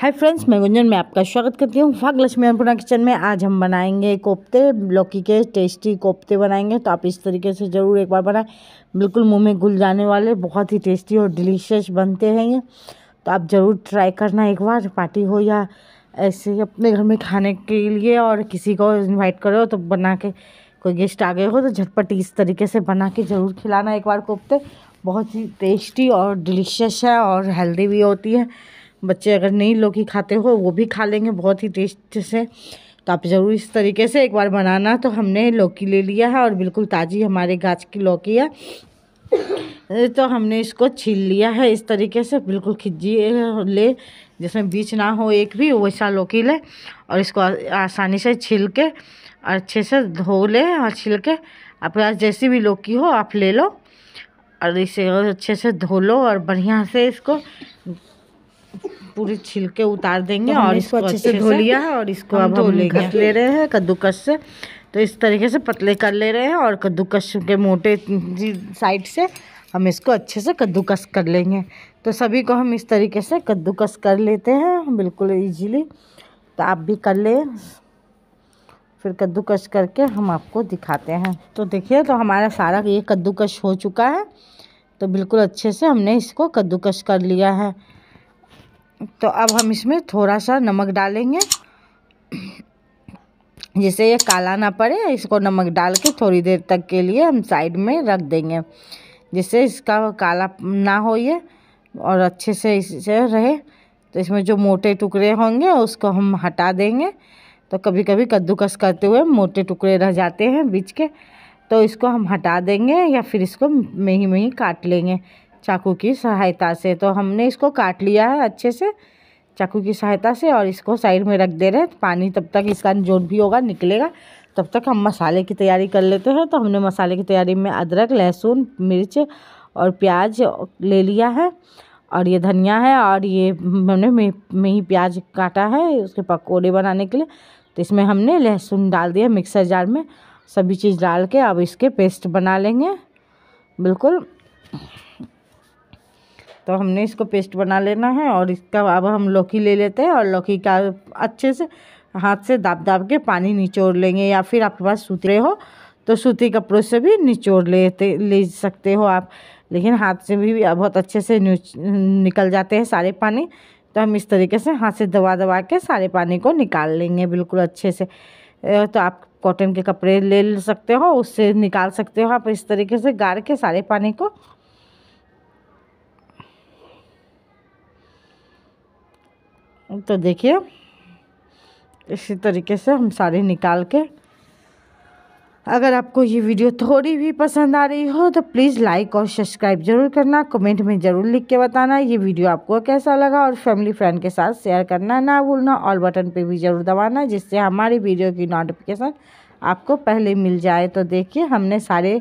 hi friends मैं गुंजन में आपका स्वागत करती हूँ फाग लक्ष्मी अन्नपूर्णा किचन में आज हम बनाएंगे कोफ्ते लौकी के टेस्टी कोफ्ते बनाएंगे तो आप इस तरीके से ज़रूर एक बार बनाएं बिल्कुल मुंह में घुल जाने वाले बहुत ही टेस्टी और डिलीशियस बनते हैं ये तो आप ज़रूर ट्राई करना एक बार पार्टी हो या ऐसे अपने घर में खाने के लिए और किसी को इन्वाइट करो तो बना के कोई गेस्ट आ गए हो तो झटपट इस तरीके से बना के ज़रूर खिलाना एक बार कोफ्ते बहुत ही टेस्टी और डिलीशियस है और हेल्दी भी होती है बच्चे अगर नहीं लौकी खाते हो वो भी खा लेंगे बहुत ही टेस्ट से तो आप ज़रूर इस तरीके से एक बार बनाना तो हमने लौकी ले लिया है और बिल्कुल ताज़ी हमारे गाछ की लौकी है तो हमने इसको छील लिया है इस तरीके से बिल्कुल खिज्जी ले जिसमें बीच ना हो एक भी वैसा लौकी ले और इसको आसानी से छील के और अच्छे से धो ले और छील के आपके पास जैसी भी लौकी हो आप ले लो और इसे अच्छे से धो लो और बढ़िया से इसको पूरे छिलके उतार देंगे तो और इसको अच्छे से धो लिया है और इसको अब हम कट ले रहे हैं कद्दूकस से तो इस तरीके से पतले कर ले रहे हैं और कद्दूकस के मोटे साइड से हम इसको अच्छे से कद्दूकस कर लेंगे तो सभी को हम इस तरीके से कद्दूकस कर लेते हैं बिल्कुल ईजीली तो आप भी कर लें फिर कद्दूकस करके हम आपको दिखाते हैं तो देखिए तो हमारा सारा ये कद्दूकस हो चुका है तो बिल्कुल अच्छे से हमने इसको कद्दूकस कर लिया है तो अब हम इसमें थोड़ा सा नमक डालेंगे जिससे ये काला ना पड़े इसको नमक डाल के थोड़ी देर तक के लिए हम साइड में रख देंगे जिससे इसका काला ना हो ये और अच्छे से इसे रहे तो इसमें जो मोटे टुकड़े होंगे उसको हम हटा देंगे तो कभी कभी कद्दूकस करते हुए मोटे टुकड़े रह जाते हैं बीच के तो इसको हम हटा देंगे या फिर इसको मही मही काट लेंगे चाकू की सहायता से तो हमने इसको काट लिया है अच्छे से चाकू की सहायता से और इसको साइड में रख दे रहे हैं पानी तब तक इसका जो भी होगा निकलेगा तब तक हम मसाले की तैयारी कर लेते हैं तो हमने मसाले की तैयारी में अदरक लहसुन मिर्च और प्याज ले लिया है और ये धनिया है और ये हमने में ही प्याज काटा है उसके पकौड़े बनाने के लिए तो इसमें हमने लहसुन डाल दिया मिक्सर जार में सभी चीज़ डाल के अब इसके पेस्ट बना लेंगे बिल्कुल तो हमने इसको पेस्ट बना लेना है और इसका अब हम लौकी ले लेते हैं और लौकी का अच्छे से हाथ से दाब दाब के पानी निचोड़ लेंगे या फिर आपके पास सूतरे हो तो सूती कपड़ों से भी निचोड़ लेते ले सकते हो आप लेकिन हाथ से भी, भी बहुत अच्छे से निकल जाते हैं सारे पानी तो हम इस तरीके से हाथ से दबा दबा के सारे पानी को निकाल लेंगे बिल्कुल अच्छे से तो आप कॉटन के कपड़े ले सकते हो उससे निकाल सकते हो आप इस तरीके से गाड़ के सारे पानी को तो देखिए इसी तरीके से हम साड़ी निकाल के अगर आपको ये वीडियो थोड़ी भी पसंद आ रही हो तो प्लीज़ लाइक और सब्सक्राइब जरूर करना कमेंट में ज़रूर लिख के बताना ये वीडियो आपको कैसा लगा और फैमिली फ्रेंड के साथ शेयर करना ना भूलना ऑल बटन पे भी ज़रूर दबाना जिससे हमारी वीडियो की नोटिफिकेशन आपको पहले मिल जाए तो देखिए हमने सारे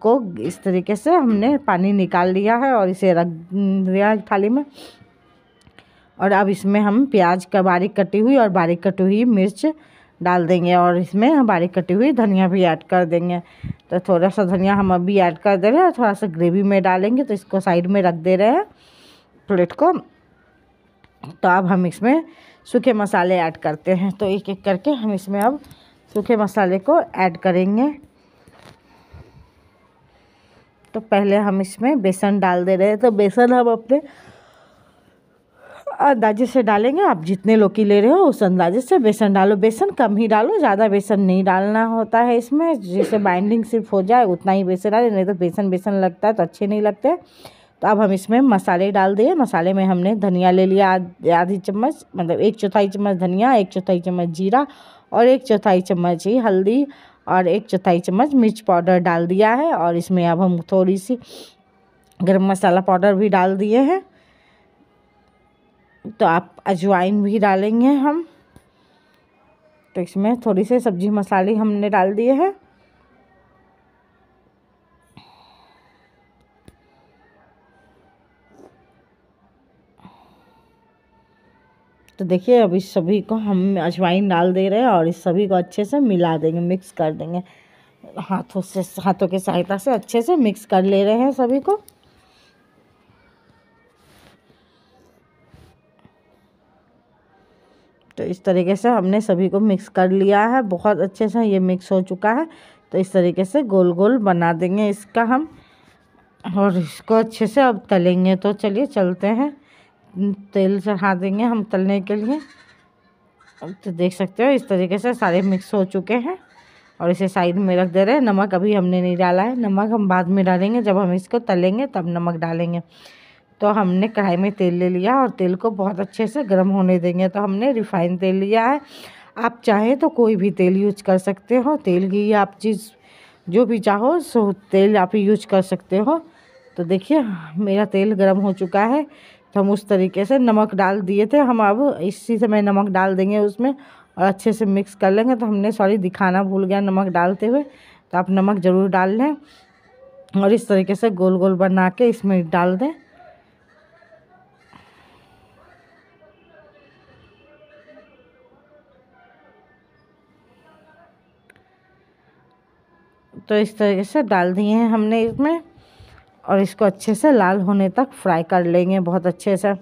को इस तरीके से हमने पानी निकाल लिया है और इसे रख दिया थाली में और अब इसमें हम प्याज का बारीक कटी हुई और बारीक कटी हुई मिर्च डाल देंगे और इसमें हम बारीक कटी हुई धनिया भी ऐड कर देंगे तो थोड़ा सा धनिया हम अभी ऐड कर दे रहे हैं थोड़ा सा ग्रेवी में डालेंगे तो इसको साइड में रख दे रहे हैं प्लेट को तो अब हम इसमें सूखे मसाले ऐड करते हैं तो एक एक करके हम इसमें अब सूखे मसाले को ऐड करेंगे तो पहले हम इसमें बेसन डाल दे रहे हैं तो बेसन हम अपने अंदाजे से डालेंगे आप जितने लौकी ले रहे हो उस अंदाजे से बेसन डालो बेसन कम ही डालो ज़्यादा बेसन नहीं डालना होता है इसमें जैसे बाइंडिंग सिर्फ हो जाए उतना ही बेसन डाले नहीं तो बेसन बेसन लगता है तो अच्छे नहीं लगते तो अब हम इसमें मसाले डाल दिए मसाले में हमने धनिया ले लिया आधी चम्मच मतलब एक चौथाई चम्मच धनिया एक चौथाई चम्मच जीरा और एक चौथाई चम्मच ही हल्दी और एक चौथाई चम्मच मिर्च पाउडर डाल दिया है और इसमें अब हम थोड़ी सी गर्म मसाला पाउडर भी डाल दिए हैं तो आप अजवाइन भी डालेंगे हम तो इसमें थोड़ी सी सब्जी मसाले हमने डाल दिए हैं तो देखिए अब इस सभी को हम अजवाइन डाल दे रहे हैं और इस सभी को अच्छे से मिला देंगे मिक्स कर देंगे हाथों से हाथों की सहायता से अच्छे से मिक्स कर ले रहे हैं सभी को तो इस तरीके से हमने सभी को मिक्स कर लिया है बहुत अच्छे से ये मिक्स हो चुका है तो इस तरीके से गोल गोल बना देंगे इसका हम और इसको अच्छे से अब तलेंगे तो चलिए चलते हैं तेल चढ़ा देंगे हम तलने के लिए तो देख सकते हो इस तरीके से सारे मिक्स हो चुके हैं और इसे साइड में रख दे रहे हैं नमक अभी हमने नहीं डाला है नमक हम बाद में डालेंगे जब हम इसको तलेंगे तब नमक डालेंगे तो हमने कढ़ाई में तेल ले लिया और तेल को बहुत अच्छे से गर्म होने देंगे तो हमने रिफाइन तेल लिया है आप चाहें तो कोई भी तेल यूज कर सकते हो तेल की आप चीज़ जो भी चाहो सो तेल आप यूज कर सकते हो तो देखिए मेरा तेल गर्म हो चुका है तो हम उस तरीके से नमक डाल दिए थे हम अब इसी समय नमक डाल देंगे उसमें और अच्छे से मिक्स कर लेंगे तो हमने सॉरी दिखाना भूल गया नमक डालते हुए तो आप नमक ज़रूर डाल लें और इस तरीके से गोल गोल बना के इसमें डाल दें तो इस तरीके से डाल दिए हैं हमने इसमें और इसको अच्छे से लाल होने तक फ्राई कर लेंगे बहुत अच्छे से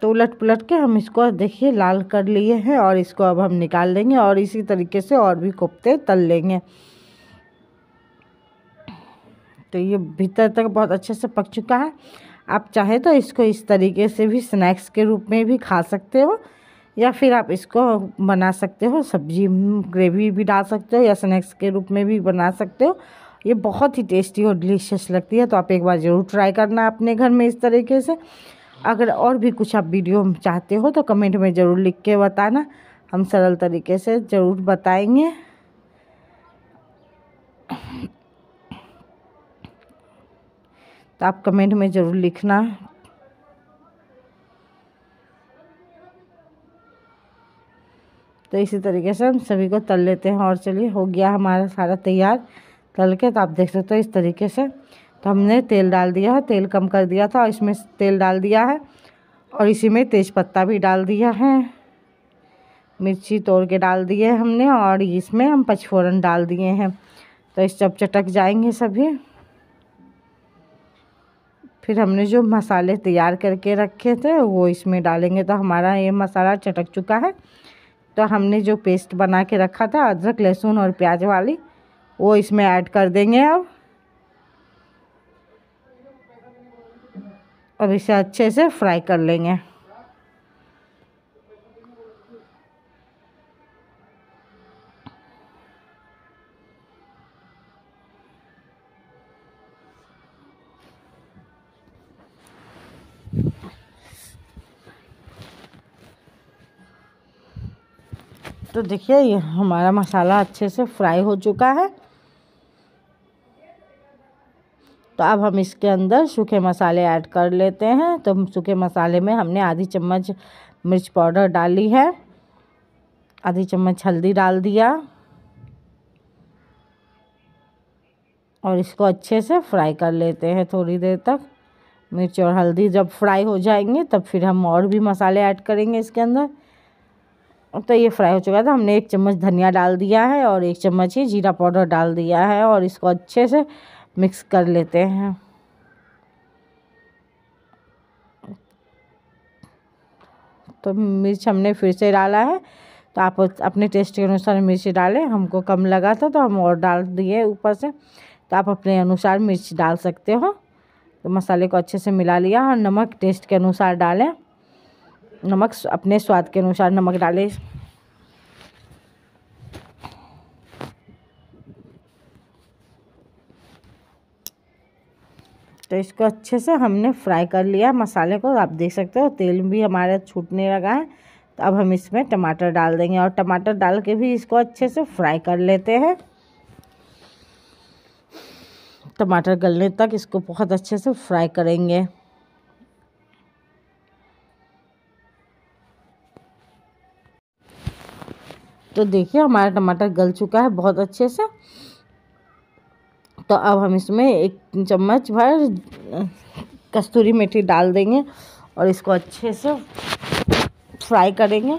तो उलट पुलट के हम इसको देखिए लाल कर लिए हैं और इसको अब हम निकाल लेंगे और इसी तरीके से और भी कोफ्ते तल लेंगे तो ये भीतर तक बहुत अच्छे से पक चुका है आप चाहे तो इसको इस तरीके से भी स्नैक्स के रूप में भी खा सकते हो या फिर आप इसको बना सकते हो सब्जी हम्म, ग्रेवी भी डाल सकते हो या स्नैक्स के रूप में भी बना सकते हो ये बहुत ही टेस्टी और डिलीशियस लगती है तो आप एक बार ज़रूर ट्राई करना अपने घर में इस तरीके से अगर और भी कुछ आप वीडियो चाहते हो तो कमेंट में ज़रूर लिख के बताना हम सरल तरीके से ज़रूर बताएंगे तो आप कमेंट में ज़रूर लिखना तो इसी तरीके से हम सभी को तल लेते हैं और चलिए हो गया हमारा सारा तैयार तल के तो आप देख सकते हो इस तरीके से तो हमने तेल डाल दिया है तेल कम कर दिया था और इसमें तेल डाल दिया है और इसी में तेज़पत्ता भी डाल दिया है मिर्ची तोड़ के डाल दिए हमने और इसमें हम पचफोरन डाल दिए हैं तो इस जब चटक जाएंगे सभी फिर हमने जो मसाले तैयार करके रखे थे वो इसमें डालेंगे तो हमारा ये मसाला चटक चुका है तो हमने जो पेस्ट बना के रखा था अदरक लहसुन और प्याज वाली वो इसमें ऐड कर देंगे अब अब इसे अच्छे से फ्राई कर लेंगे देखिए ये हमारा मसाला अच्छे से फ्राई हो चुका है तो अब हम इसके अंदर सूखे मसाले ऐड कर लेते हैं तो सूखे मसाले में हमने आधी चम्मच मिर्च पाउडर डाली है आधी चम्मच हल्दी डाल दिया और इसको अच्छे से फ्राई कर लेते हैं थोड़ी देर तक मिर्च और हल्दी जब फ्राई हो जाएंगे तब फिर हम और भी मसाले ऐड करेंगे इसके अंदर तो ये फ्राई हो चुका था तो हमने एक चम्मच धनिया डाल दिया है और एक चम्मच ही जीरा पाउडर डाल दिया है और इसको अच्छे से मिक्स कर लेते हैं तो मिर्च हमने फिर से डाला है तो आप अपने टेस्ट के अनुसार मिर्च डालें हमको कम लगा था तो हम और डाल दिए ऊपर से तो आप अपने अनुसार मिर्च डाल सकते हो तो मसाले को अच्छे से मिला लिया और नमक टेस्ट के अनुसार डालें नमक अपने स्वाद के अनुसार नमक डालें तो इसको अच्छे से हमने फ्राई कर लिया मसाले को आप देख सकते हो तेल भी हमारा छूटने लगा है तो अब हम इसमें टमाटर डाल देंगे और टमाटर डाल के भी इसको अच्छे से फ्राई कर लेते हैं टमाटर गलने तक इसको बहुत अच्छे से फ्राई करेंगे तो देखिए हमारा टमाटर गल चुका है बहुत अच्छे से तो अब हम इसमें एक चम्मच भर कस्तूरी मेथी डाल देंगे और इसको अच्छे से फ्राई करेंगे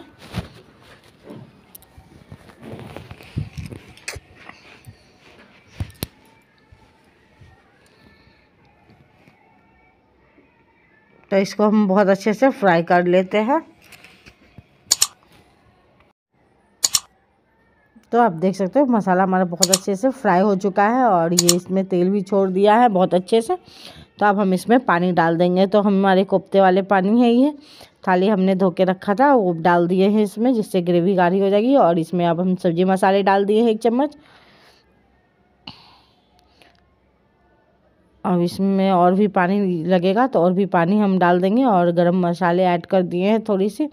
तो इसको हम बहुत अच्छे से फ्राई कर लेते हैं तो आप देख सकते हो मसाला हमारा बहुत अच्छे से फ्राई हो चुका है और ये इसमें तेल भी छोड़ दिया है बहुत अच्छे से तो अब हम इसमें पानी डाल देंगे तो हमारे कोफ्ते वाले पानी है ये थाली हमने धो के रखा था वो डाल दिए हैं इसमें जिससे ग्रेवी गाढ़ी हो जाएगी और इसमें अब हम सब्जी मसाले डाल दिए हैं एक चम्मच अब इसमें और भी पानी लगेगा तो और भी पानी हम डाल देंगे और गरम मसाले ऐड कर दिए हैं थोड़ी सी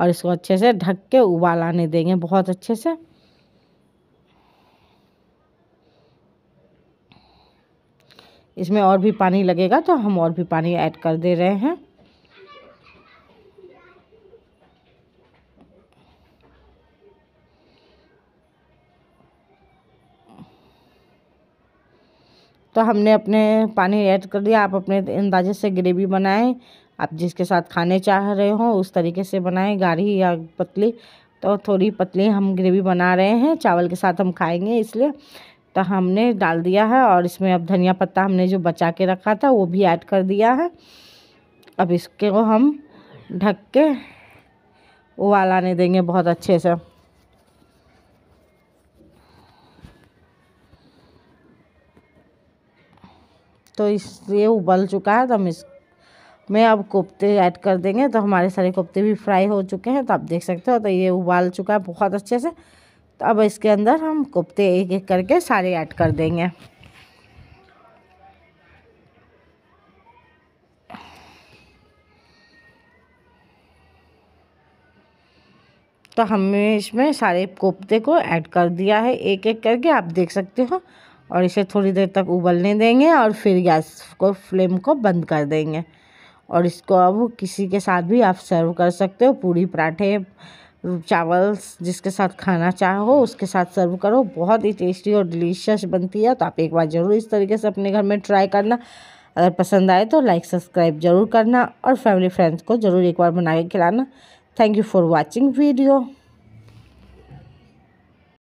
और इसको अच्छे से ढक के उबाल आने देंगे बहुत अच्छे से इसमें और भी पानी लगेगा तो हम और भी पानी ऐड कर दे रहे हैं तो हमने अपने पानी ऐड कर दिया आप अपने अंदाजे से ग्रेवी बनाएं आप जिसके साथ खाने चाह रहे हो उस तरीके से बनाएं गाढ़ी या पतली तो थोड़ी पतली हम ग्रेवी बना रहे हैं चावल के साथ हम खाएंगे इसलिए तो हमने डाल दिया है और इसमें अब धनिया पत्ता हमने जो बचा के रखा था वो भी ऐड कर दिया है अब इसके को हम ढक के उबाल आने देंगे बहुत अच्छे से तो इसलिए उबल चुका है तो हम इस में अब कोफ्ते ऐड कर देंगे तो हमारे सारे कोफ्ते भी फ्राई हो चुके हैं तो आप देख सकते हो तो ये उबाल चुका है बहुत अच्छे से तो अब इसके अंदर हम कोफ्ते एक एक करके सारे ऐड कर देंगे तो हमने इसमें सारे कोफ्ते को ऐड कर दिया है एक एक करके आप देख सकते हो और इसे थोड़ी देर तक उबलने देंगे और फिर गैस को फ्लेम को बंद कर देंगे और इसको अब किसी के साथ भी आप सर्व कर सकते हो पूरी पराठे चावल जिसके साथ खाना चाहो उसके साथ सर्व करो बहुत ही टेस्टी और डिलीशियस बनती है तो आप एक बार ज़रूर इस तरीके से अपने घर में ट्राई करना अगर पसंद आए तो लाइक सब्सक्राइब ज़रूर करना और फैमिली फ्रेंड्स को ज़रूर एक बार बना के खिलाना thank you for watching video